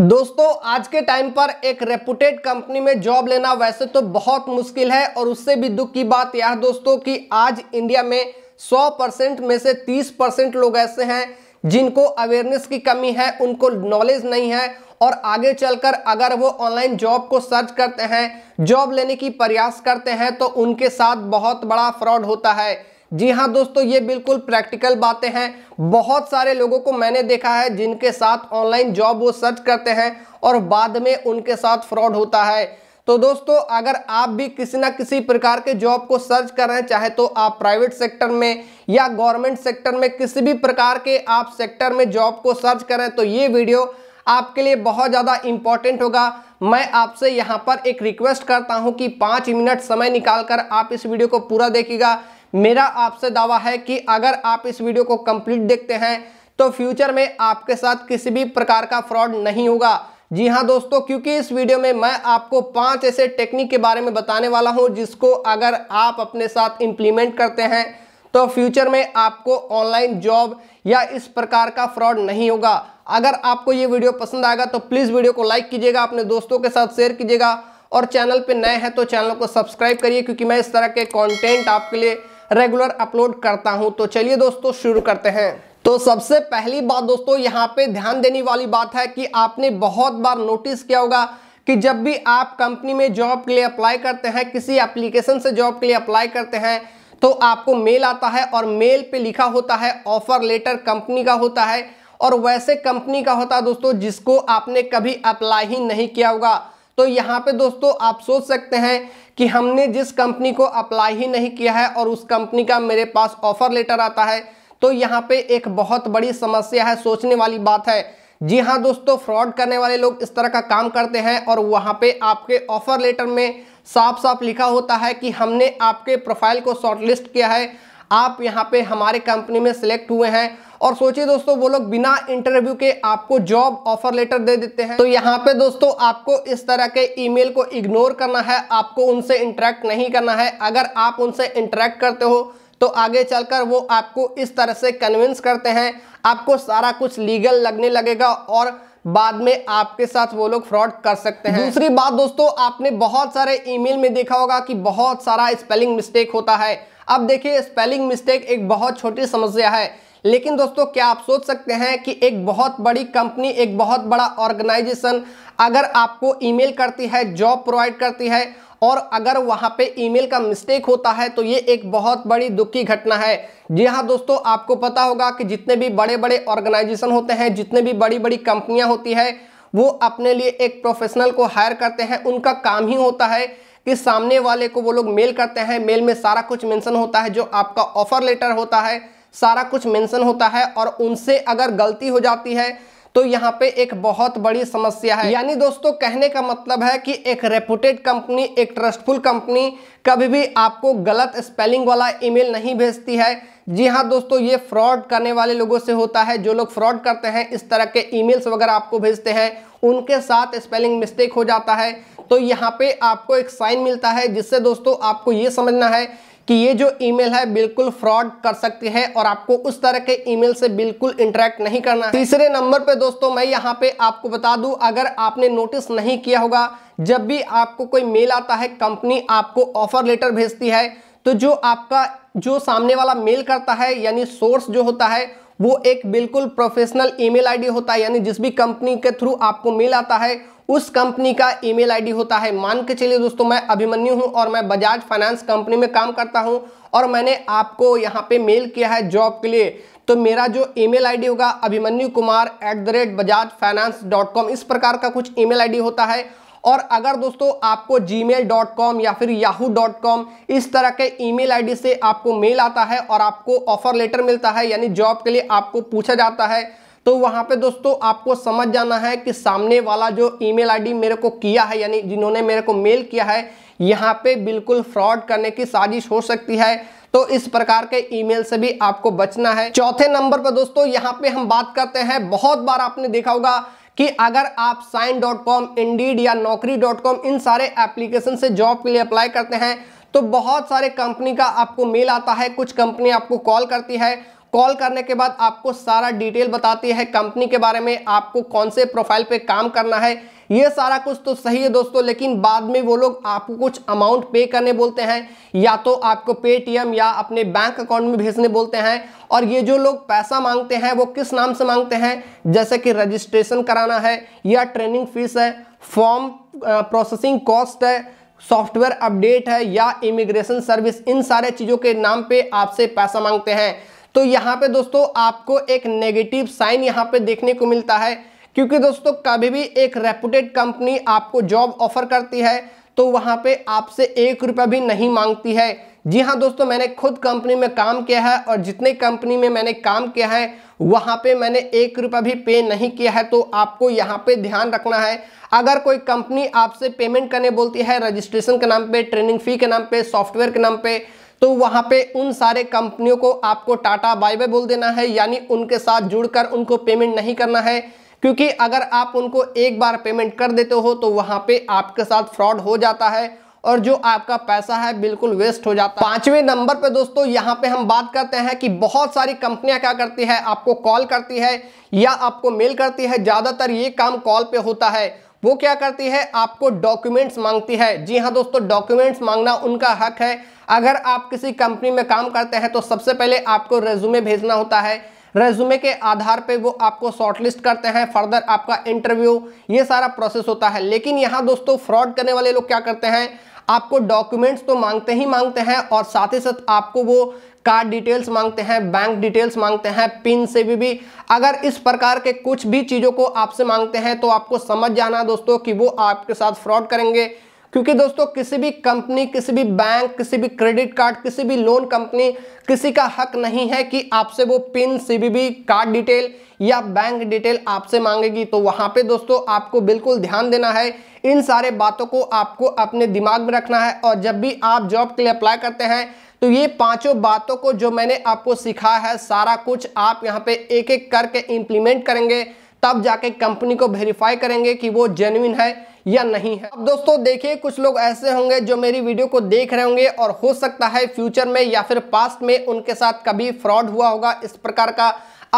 दोस्तों आज के टाइम पर एक रेपुटेड कंपनी में जॉब लेना वैसे तो बहुत मुश्किल है और उससे भी दुख की बात यह दोस्तों कि आज इंडिया में 100 परसेंट में से 30 परसेंट लोग ऐसे हैं जिनको अवेयरनेस की कमी है उनको नॉलेज नहीं है और आगे चलकर अगर वो ऑनलाइन जॉब को सर्च करते हैं जॉब लेने की प्रयास करते हैं तो उनके साथ बहुत बड़ा फ्रॉड होता है जी हाँ दोस्तों ये बिल्कुल प्रैक्टिकल बातें हैं बहुत सारे लोगों को मैंने देखा है जिनके साथ ऑनलाइन जॉब वो सर्च करते हैं और बाद में उनके साथ फ्रॉड होता है तो दोस्तों अगर आप भी किसी ना किसी प्रकार के जॉब को सर्च कर रहे हैं चाहे तो आप प्राइवेट सेक्टर में या गवर्नमेंट सेक्टर में किसी भी प्रकार के आप सेक्टर में जॉब को सर्च करें तो ये वीडियो आपके लिए बहुत ज़्यादा इम्पॉर्टेंट होगा मैं आपसे यहाँ पर एक रिक्वेस्ट करता हूँ कि पाँच मिनट समय निकाल कर आप इस वीडियो को पूरा देखिएगा मेरा आपसे दावा है कि अगर आप इस वीडियो को कंप्लीट देखते हैं तो फ्यूचर में आपके साथ किसी भी प्रकार का फ्रॉड नहीं होगा जी हाँ दोस्तों क्योंकि इस वीडियो में मैं आपको पांच ऐसे टेक्निक के बारे में बताने वाला हूं जिसको अगर आप अपने साथ इम्प्लीमेंट करते हैं तो फ्यूचर में आपको ऑनलाइन जॉब या इस प्रकार का फ्रॉड नहीं होगा अगर आपको ये वीडियो पसंद आएगा तो प्लीज़ वीडियो को लाइक कीजिएगा अपने दोस्तों के साथ शेयर कीजिएगा और चैनल पर नए हैं तो चैनल को सब्सक्राइब करिए क्योंकि मैं इस तरह के कॉन्टेंट आपके लिए रेगुलर अपलोड करता हूं तो चलिए दोस्तों शुरू करते हैं तो सबसे पहली बात दोस्तों यहाँ पे ध्यान देने वाली बात है कि आपने बहुत बार नोटिस किया होगा कि जब भी आप कंपनी में जॉब के लिए अप्लाई करते हैं किसी एप्लीकेशन से जॉब के लिए अप्लाई करते हैं तो आपको मेल आता है और मेल पे लिखा होता है ऑफर लेटर कंपनी का होता है और वैसे कंपनी का होता है दोस्तों जिसको आपने कभी अप्लाई ही नहीं किया होगा तो यहाँ पे दोस्तों आप सोच सकते हैं कि हमने जिस कंपनी को अप्लाई ही नहीं किया है और उस कंपनी का मेरे पास ऑफर लेटर आता है तो यहाँ पे एक बहुत बड़ी समस्या है सोचने वाली बात है जी हाँ दोस्तों फ्रॉड करने वाले लोग इस तरह का काम करते हैं और वहाँ पे आपके ऑफर लेटर में साफ साफ लिखा होता है कि हमने आपके प्रोफाइल को शॉर्टलिस्ट किया है आप यहाँ पे हमारे कंपनी में सिलेक्ट हुए हैं और सोचिए दोस्तों वो लोग बिना इंटरव्यू के आपको जॉब ऑफर लेटर दे देते हैं तो यहाँ पे दोस्तों आपको इस तरह के ईमेल को इग्नोर करना है आपको उनसे इंटरेक्ट नहीं करना है अगर आप उनसे इंटरेक्ट करते हो तो आगे चलकर वो आपको इस तरह से कन्विंस करते हैं आपको सारा कुछ लीगल लगने लगेगा और बाद में आपके साथ वो लोग फ्रॉड कर सकते हैं दूसरी बात दोस्तों आपने बहुत सारे ईमेल में देखा होगा कि बहुत सारा स्पेलिंग मिस्टेक होता है अब देखिए स्पेलिंग मिस्टेक एक बहुत छोटी समस्या है लेकिन दोस्तों क्या आप सोच सकते हैं कि एक बहुत बड़ी कंपनी एक बहुत बड़ा ऑर्गेनाइजेशन अगर आपको ईमेल करती है जॉब प्रोवाइड करती है और अगर वहां पे ईमेल का मिस्टेक होता है तो ये एक बहुत बड़ी दुखी घटना है जी हाँ दोस्तों आपको पता होगा कि जितने भी बड़े बड़े ऑर्गेनाइजेशन होते हैं जितने भी बड़ी बड़ी कंपनियां होती है वो अपने लिए एक प्रोफेशनल को हायर करते हैं उनका काम ही होता है कि सामने वाले को वो लोग मेल करते हैं मेल में सारा कुछ मेंशन होता है जो आपका ऑफर लेटर होता है सारा कुछ मेंशन होता है और उनसे अगर गलती हो जाती है तो यहाँ पे एक बहुत बड़ी समस्या है यानी दोस्तों कहने का मतलब है कि एक रेपुटेड कंपनी एक ट्रस्टफुल कंपनी कभी भी आपको गलत स्पेलिंग वाला ईमेल नहीं भेजती है जी हाँ दोस्तों ये फ्रॉड करने वाले लोगों से होता है जो लोग फ्रॉड करते हैं इस तरह के ईमेल्स वगैरह आपको भेजते हैं उनके साथ स्पेलिंग मिस्टेक हो जाता है तो यहाँ पे आपको एक साइन मिलता है जिससे दोस्तों आपको ये समझना है कि ये जो ईमेल है बिल्कुल फ्रॉड कर सकती है और आपको उस तरह के ईमेल से बिल्कुल इंटरेक्ट नहीं करना तीसरे नंबर पे दोस्तों मैं यहाँ पे आपको बता दू अगर आपने नोटिस नहीं किया होगा जब भी आपको कोई मेल आता है कंपनी आपको ऑफर लेटर भेजती है तो जो आपका जो सामने वाला मेल करता है यानी सोर्स जो होता है वो एक बिल्कुल प्रोफेशनल ईमेल आईडी होता है यानी जिस भी कंपनी के थ्रू आपको मेल आता है उस कंपनी का ईमेल आईडी होता है मान के चलिए दोस्तों मैं अभिमन्यु हूँ और मैं बजाज फाइनेंस कंपनी में काम करता हूँ और मैंने आपको यहाँ पे मेल किया है जॉब के लिए तो मेरा जो ईमेल आईडी होगा Abhimanyu Kumar at the rate Bajaj finance dot com इस प्रकार का कुछ ईमेल आईडी होता है और अगर दोस्तों आपको कॉम या फिर कॉम इस तरह के ईमेल आईडी से आपको मेल आता है और आपको ऑफर लेटर मिलता है यानी जॉब के लिए आपको पूछा जाता है तो वहाँ पे दोस्तों आपको समझ जाना है कि सामने वाला जो ईमेल आईडी मेरे को किया है यानी जिन्होंने मेरे को मेल किया है यहाँ पे बिल्कुल फ्रॉड करने की साजिश हो सकती है तो इस प्रकार के ईमेल से भी आपको बचना है चौथे नंबर पर दोस्तों यहाँ पे हम बात करते हैं बहुत बार आपने देखा होगा कि अगर आप साइन डॉट कॉम इंडीड या नौकरी डॉट कॉम इन सारे एप्लीकेशन से जॉब के लिए अप्लाई करते हैं तो बहुत सारे कंपनी का आपको मेल आता है कुछ कंपनी आपको कॉल करती है कॉल करने के बाद आपको सारा डिटेल बताती है कंपनी के बारे में आपको कौन से प्रोफाइल पे काम करना है ये सारा कुछ तो सही है दोस्तों लेकिन बाद में वो लोग आपको कुछ अमाउंट पे करने बोलते हैं या तो आपको पेटीएम या अपने बैंक अकाउंट में भेजने बोलते हैं और ये जो लोग पैसा मांगते हैं वो किस नाम से मांगते हैं जैसे कि रजिस्ट्रेशन कराना है या ट्रेनिंग फीस है फॉर्म प्रोसेसिंग कॉस्ट है सॉफ्टवेयर अपडेट है या इमिग्रेशन सर्विस इन सारे चीज़ों के नाम पे आपसे पैसा मांगते हैं तो यहाँ पे दोस्तों आपको एक नेगेटिव साइन यहाँ पे देखने को मिलता है क्योंकि दोस्तों कभी भी एक रेपुटेड कंपनी आपको जॉब ऑफर करती है तो वहाँ पे आपसे एक रुपया भी नहीं मांगती है जी हाँ दोस्तों मैंने खुद कंपनी में काम किया है और जितने कंपनी में मैंने काम किया है वहाँ पे मैंने एक रुपया भी पे नहीं किया है तो आपको यहाँ पे ध्यान रखना है अगर कोई कंपनी आपसे पेमेंट करने बोलती है रजिस्ट्रेशन के नाम पे ट्रेनिंग फ़ी के नाम पे सॉफ्टवेयर के नाम पे तो वहां पे उन सारे कंपनियों को आपको टाटा बाय बाय बोल देना है यानी उनके साथ जुड़कर उनको पेमेंट नहीं करना है क्योंकि अगर आप उनको एक बार पेमेंट कर देते हो तो वहां पे आपके साथ फ्रॉड हो जाता है और जो आपका पैसा है बिल्कुल वेस्ट हो जाता है पांचवें नंबर पे दोस्तों यहाँ पे हम बात करते हैं कि बहुत सारी कंपनियां क्या करती है आपको कॉल करती है या आपको मेल करती है ज़्यादातर ये काम कॉल पे होता है वो क्या करती है आपको डॉक्यूमेंट्स मांगती है जी हाँ दोस्तों डॉक्यूमेंट्स मांगना उनका हक है अगर आप किसी कंपनी में काम करते हैं तो सबसे पहले आपको रेज्यूमे भेजना होता है रेज्यूमे के आधार पे वो आपको शॉर्टलिस्ट करते हैं फर्दर आपका इंटरव्यू ये सारा प्रोसेस होता है लेकिन यहाँ दोस्तों फ्रॉड करने वाले लोग क्या करते हैं आपको डॉक्यूमेंट्स तो मांगते ही मांगते हैं और साथ ही साथ आपको वो कार्ड डिटेल्स मांगते हैं बैंक डिटेल्स मांगते हैं पिन से भी भी अगर इस प्रकार के कुछ भी चीज़ों को आपसे मांगते हैं तो आपको समझ जाना दोस्तों कि वो आपके साथ फ्रॉड करेंगे क्योंकि दोस्तों किसी भी कंपनी किसी भी बैंक किसी भी क्रेडिट कार्ड किसी भी लोन कंपनी किसी का हक नहीं है कि आपसे वो पिन सीबीबी कार्ड डिटेल या बैंक डिटेल आपसे मांगेगी तो वहाँ पे दोस्तों आपको बिल्कुल ध्यान देना है इन सारे बातों को आपको अपने दिमाग में रखना है और जब भी आप जॉब के लिए अप्लाई करते हैं तो ये पांचों बातों को जो मैंने आपको सिखाया है सारा कुछ आप यहाँ पे एक एक करके इम्प्लीमेंट करेंगे तब जाके कंपनी को वेरीफाई करेंगे कि वो जेन्यन है या नहीं है अब दोस्तों देखिए कुछ लोग ऐसे होंगे जो मेरी वीडियो को देख रहे होंगे और हो सकता है फ्यूचर में या फिर पास्ट में उनके साथ कभी फ्रॉड हुआ होगा इस प्रकार का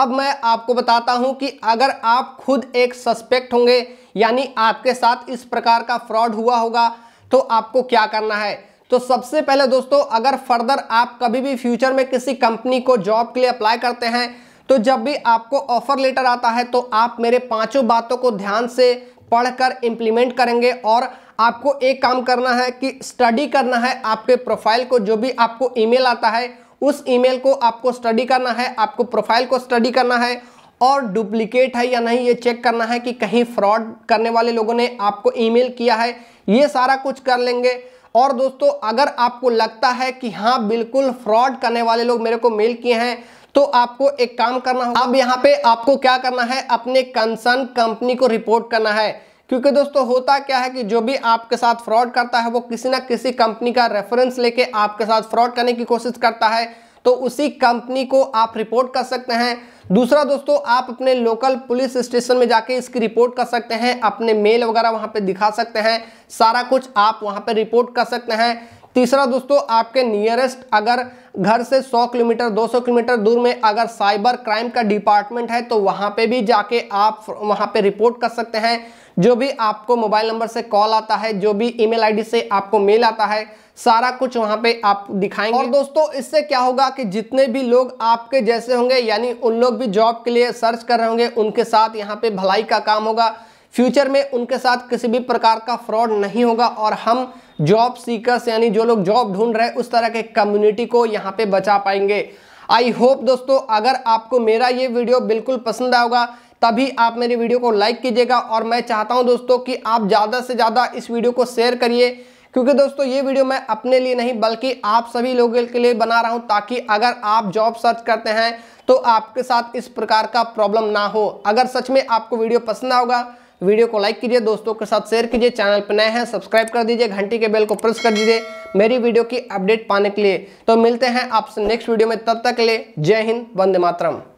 अब मैं आपको बताता हूं कि अगर आप खुद एक सस्पेक्ट होंगे यानी आपके साथ इस प्रकार का फ्रॉड हुआ होगा तो आपको क्या करना है तो सबसे पहले दोस्तों अगर फर्दर आप कभी भी फ्यूचर में किसी कंपनी को जॉब के लिए अप्लाई करते हैं तो जब भी आपको ऑफर लेटर आता है तो आप मेरे पांचों बातों को ध्यान से पढ़कर इम्प्लीमेंट करेंगे और आपको एक काम करना है कि स्टडी करना है आपके प्रोफाइल को जो भी आपको ईमेल आता है उस ईमेल को आपको स्टडी करना है आपको प्रोफाइल को स्टडी करना है और डुप्लीकेट है या नहीं ये चेक करना है कि कहीं फ्रॉड करने वाले लोगों ने आपको ईमेल किया है ये सारा कुछ कर लेंगे और दोस्तों अगर आपको लगता है कि हाँ बिल्कुल फ्रॉड करने वाले लोग मेरे को मेल किए हैं तो आपको एक काम करना होगा अब यहाँ पे आपको क्या करना है अपने कंसर्न कंपनी को रिपोर्ट करना है क्योंकि दोस्तों होता क्या है कि जो भी आपके साथ फ्रॉड करता है वो किसी ना किसी कंपनी का रेफरेंस लेके आपके साथ फ्रॉड करने की कोशिश करता है तो उसी कंपनी को आप रिपोर्ट कर सकते हैं दूसरा दोस्तों आप अपने लोकल पुलिस स्टेशन में जाके इसकी रिपोर्ट कर सकते हैं अपने मेल वगैरह वहाँ पे दिखा सकते हैं सारा कुछ आप वहाँ पे रिपोर्ट कर सकते हैं तीसरा दोस्तों आपके नियरेस्ट अगर घर से 100 किलोमीटर 200 किलोमीटर दूर में अगर साइबर क्राइम का डिपार्टमेंट है तो वहाँ पे भी जाके आप वहाँ पे रिपोर्ट कर सकते हैं जो भी आपको मोबाइल नंबर से कॉल आता है जो भी ईमेल आईडी से आपको मेल आता है सारा कुछ वहां पे आप दिखाएंगे और दोस्तों इससे क्या होगा कि जितने भी लोग आपके जैसे होंगे यानी उन लोग भी जॉब के लिए सर्च कर रहे होंगे उनके साथ यहाँ पे भलाई का काम होगा फ्यूचर में उनके साथ किसी भी प्रकार का फ्रॉड नहीं होगा और हम जॉब सीकर्स यानी जो लोग जॉब ढूंढ रहे उस तरह के कम्युनिटी को यहाँ पे बचा पाएंगे आई होप दोस्तों अगर आपको मेरा ये वीडियो बिल्कुल पसंद आएगा तभी आप मेरे वीडियो को लाइक कीजिएगा और मैं चाहता हूँ दोस्तों कि आप ज़्यादा से ज़्यादा इस वीडियो को शेयर करिए क्योंकि दोस्तों ये वीडियो मैं अपने लिए नहीं बल्कि आप सभी लोगों के लिए बना रहा हूँ ताकि अगर आप जॉब सर्च करते हैं तो आपके साथ इस प्रकार का प्रॉब्लम ना हो अगर सच में आपको वीडियो पसंद आएगा वीडियो को लाइक कीजिए दोस्तों के साथ शेयर कीजिए चैनल पर नए हैं सब्सक्राइब कर दीजिए घंटी के बेल को प्रेस कर दीजिए मेरी वीडियो की अपडेट पाने के लिए तो मिलते हैं आपसे नेक्स्ट वीडियो में तब तक के लिए जय हिंद वंदे मातरम